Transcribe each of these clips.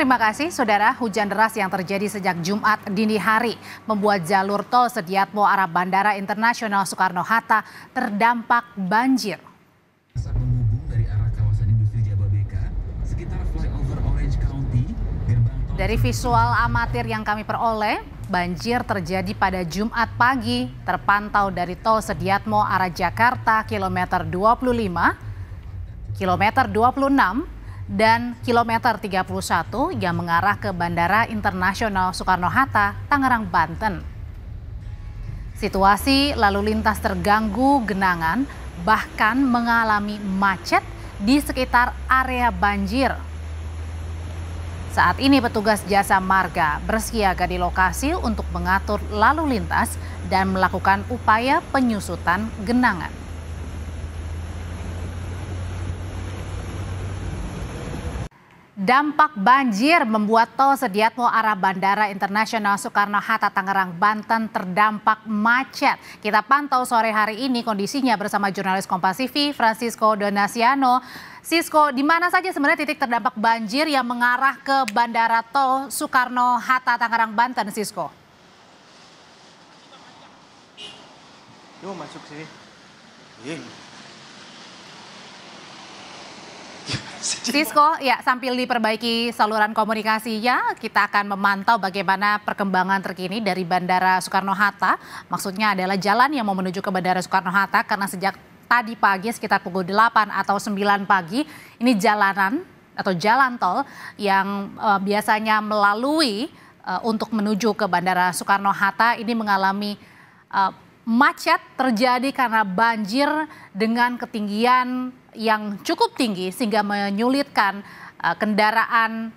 terima kasih saudara. Hujan deras yang terjadi sejak Jumat dini hari membuat jalur tol Sediatmo arah Bandara Internasional Soekarno-Hatta terdampak banjir. Dari visual amatir yang kami peroleh, banjir terjadi pada Jumat pagi terpantau dari tol Sediatmo arah Jakarta kilometer 25, kilometer 26, dan kilometer 31 yang mengarah ke Bandara Internasional Soekarno-Hatta, Tangerang, Banten. Situasi lalu lintas terganggu genangan bahkan mengalami macet di sekitar area banjir. Saat ini petugas jasa marga bersiaga di lokasi untuk mengatur lalu lintas dan melakukan upaya penyusutan genangan. Dampak banjir membuat tol Sediatmo arah Bandara Internasional Soekarno-Hatta Tangerang, Banten terdampak macet. Kita pantau sore hari ini kondisinya bersama jurnalis TV Francisco Donasiano. Sisko, di mana saja sebenarnya titik terdampak banjir yang mengarah ke Bandara Tol Soekarno-Hatta Tangerang, Banten, Sisko? Yuk masuk sini. Iya. Sisko, ya sambil diperbaiki saluran komunikasinya, kita akan memantau bagaimana perkembangan terkini dari Bandara Soekarno-Hatta. Maksudnya adalah jalan yang mau menuju ke Bandara Soekarno-Hatta karena sejak tadi pagi sekitar pukul 8 atau 9 pagi, ini jalanan atau jalan tol yang uh, biasanya melalui uh, untuk menuju ke Bandara Soekarno-Hatta ini mengalami uh, Macet terjadi karena banjir dengan ketinggian yang cukup tinggi sehingga menyulitkan eh, kendaraan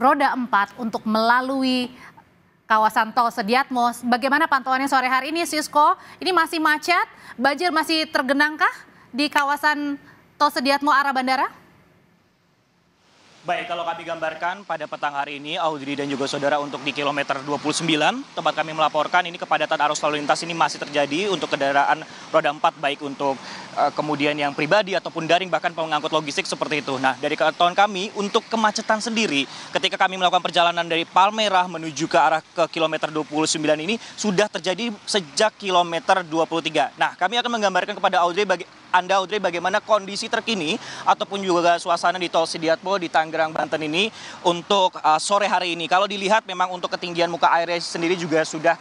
roda 4 untuk melalui kawasan tol Sediatmo. Bagaimana pantauannya sore hari ini Sisko? Ini masih macet? Banjir masih tergenangkah di kawasan tol Sediatmo arah bandara? Baik, kalau kami gambarkan pada petang hari ini, Audrey dan juga saudara untuk di kilometer 29, tempat kami melaporkan ini kepadatan arus lalu lintas ini masih terjadi untuk kendaraan roda 4, baik untuk uh, kemudian yang pribadi ataupun daring, bahkan pengangkut logistik seperti itu. Nah, dari ketahuan kami, untuk kemacetan sendiri, ketika kami melakukan perjalanan dari Palmerah menuju ke arah ke kilometer 29 ini, sudah terjadi sejak kilometer 23. Nah, kami akan menggambarkan kepada Audrey baga anda Audrey bagaimana kondisi terkini ataupun juga suasana di Tol Sidiatmo di Tangerang Banten ini untuk uh, sore hari ini. Kalau dilihat memang untuk ketinggian muka airnya sendiri juga sudah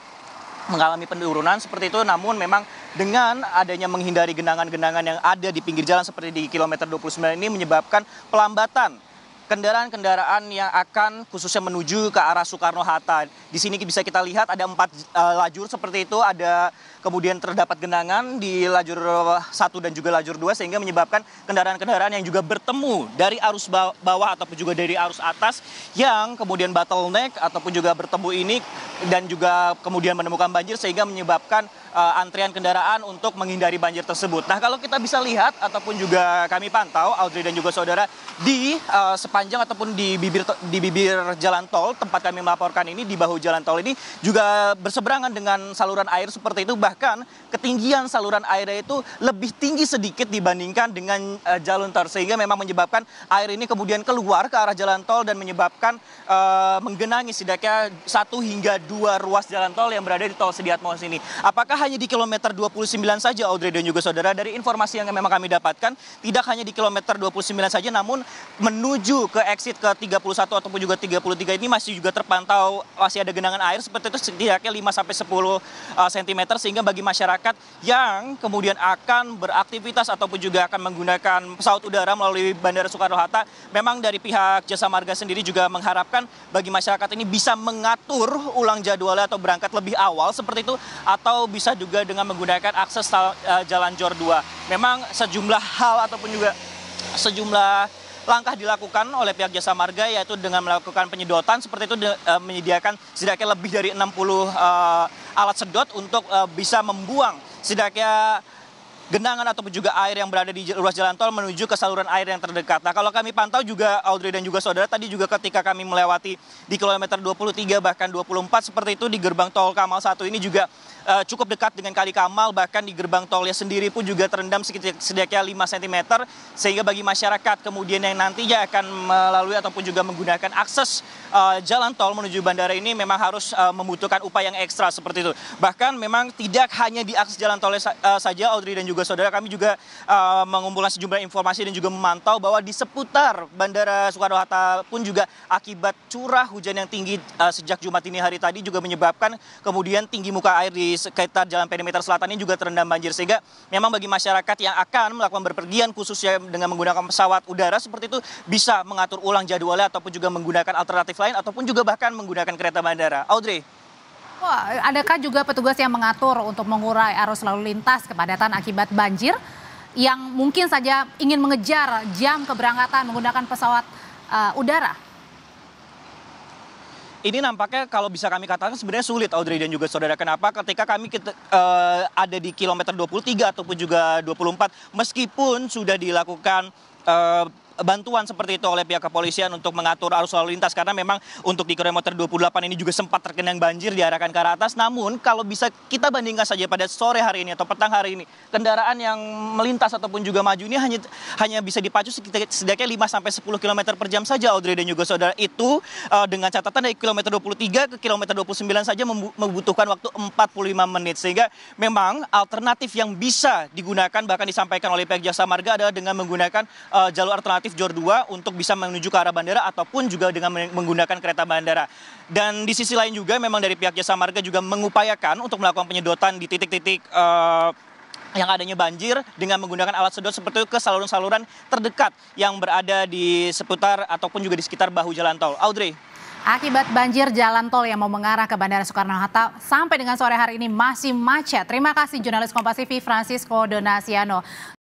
mengalami penurunan seperti itu namun memang dengan adanya menghindari genangan-genangan yang ada di pinggir jalan seperti di kilometer 29 ini menyebabkan pelambatan kendaraan-kendaraan yang akan khususnya menuju ke arah Soekarno-Hatta. Di sini bisa kita lihat ada empat uh, lajur seperti itu, ada kemudian terdapat genangan di lajur eh, satu dan juga lajur dua sehingga menyebabkan kendaraan-kendaraan yang juga bertemu dari arus bawah ataupun juga dari arus atas yang kemudian bottleneck ataupun juga bertemu ini dan juga kemudian menemukan banjir sehingga menyebabkan uh, antrian kendaraan untuk menghindari banjir tersebut. Nah kalau kita bisa lihat ataupun juga kami pantau Audrey dan juga saudara di uh, panjang ataupun di bibir di bibir jalan tol tempat kami melaporkan ini di bahu jalan tol ini juga berseberangan dengan saluran air seperti itu bahkan ketinggian saluran airnya itu lebih tinggi sedikit dibandingkan dengan uh, eh, jalan tol sehingga memang menyebabkan air ini kemudian keluar ke arah jalan tol dan menyebabkan uh, menggenangi setidaknya satu hingga dua ruas jalan tol yang berada di tol Sediatmo ini Apakah hanya di kilometer 29 saja Audrey dan juga saudara dari informasi yang memang kami dapatkan tidak hanya di kilometer 29 saja namun menuju ke exit ke 31 ataupun juga 33 ini masih juga terpantau masih ada genangan air seperti itu setidaknya 5 sampai 10 cm eh, sehingga bagi masyarakat yang kemudian akan beraktivitas ataupun juga akan menggunakan pesawat udara melalui Bandara Soekarno-Hatta memang dari pihak Jasa Marga sendiri juga mengharapkan bagi masyarakat ini bisa mengatur ulang jadwalnya atau berangkat lebih awal seperti itu atau bisa juga dengan menggunakan akses eh, Jalan Jor 2. Memang sejumlah hal ataupun juga sejumlah langkah dilakukan oleh pihak jasa marga yaitu dengan melakukan penyedotan seperti itu e, menyediakan setidaknya lebih dari 60 puluh e, alat sedot untuk e, bisa membuang setidaknya genangan ataupun juga air yang berada di ruas jalan tol menuju ke saluran air yang terdekat. Nah, kalau kami pantau juga Audrey dan juga saudara tadi juga ketika kami melewati di kilometer 23 bahkan 24 seperti itu di gerbang tol Kamal 1 ini juga uh, cukup dekat dengan Kali Kamal bahkan di gerbang tolnya sendiri pun juga terendam setidaknya 5 cm sehingga bagi masyarakat kemudian yang nantinya akan melalui ataupun juga menggunakan akses uh, jalan tol menuju bandara ini memang harus uh, membutuhkan upaya yang ekstra seperti itu. Bahkan memang tidak hanya di akses jalan tolnya uh, saja Audrey dan juga juga saudara kami juga uh, mengumpulkan sejumlah informasi dan juga memantau bahwa di seputar Bandara Soekarno-Hatta pun juga akibat curah hujan yang tinggi uh, sejak Jumat ini hari tadi juga menyebabkan kemudian tinggi muka air di sekitar jalan perimeter selatan ini juga terendam banjir sehingga memang bagi masyarakat yang akan melakukan berpergian khususnya dengan menggunakan pesawat udara seperti itu bisa mengatur ulang jadwalnya ataupun juga menggunakan alternatif lain ataupun juga bahkan menggunakan kereta bandara. Audrey. Adakah juga petugas yang mengatur untuk mengurai arus lalu lintas kepadatan akibat banjir yang mungkin saja ingin mengejar jam keberangkatan menggunakan pesawat uh, udara? ini nampaknya kalau bisa kami katakan sebenarnya sulit Audrey dan juga saudara. Kenapa? Ketika kami kita, uh, ada di kilometer 23 ataupun juga 24 meskipun sudah dilakukan uh, bantuan seperti itu oleh pihak kepolisian untuk mengatur arus lalu lintas karena memang untuk di kilometer 28 ini juga sempat terkena banjir diarahkan ke arah atas namun kalau bisa kita bandingkan saja pada sore hari ini atau petang hari ini kendaraan yang melintas ataupun juga maju ini hanya hanya bisa dipacu sekitar sedekatnya 5 sampai 10 km per jam saja Audrey dan juga saudara itu uh, dengan catatan dari kilometer 23 ke kilometer 29 saja membutuhkan waktu 45 menit sehingga memang alternatif yang bisa digunakan bahkan disampaikan oleh pihak jasa marga adalah dengan menggunakan uh, jalur alternatif alternatif jor 2 untuk bisa menuju ke arah bandara ataupun juga dengan menggunakan kereta bandara. Dan di sisi lain juga memang dari pihak Jasa Marga juga mengupayakan untuk melakukan penyedotan di titik-titik eh, yang adanya banjir dengan menggunakan alat sedot seperti itu ke saluran-saluran terdekat yang berada di seputar ataupun juga di sekitar bahu jalan tol. Audrey. Akibat banjir jalan tol yang mau mengarah ke Bandara Soekarno-Hatta sampai dengan sore hari ini masih macet. Terima kasih jurnalis kompasifi Francisco Donasiano.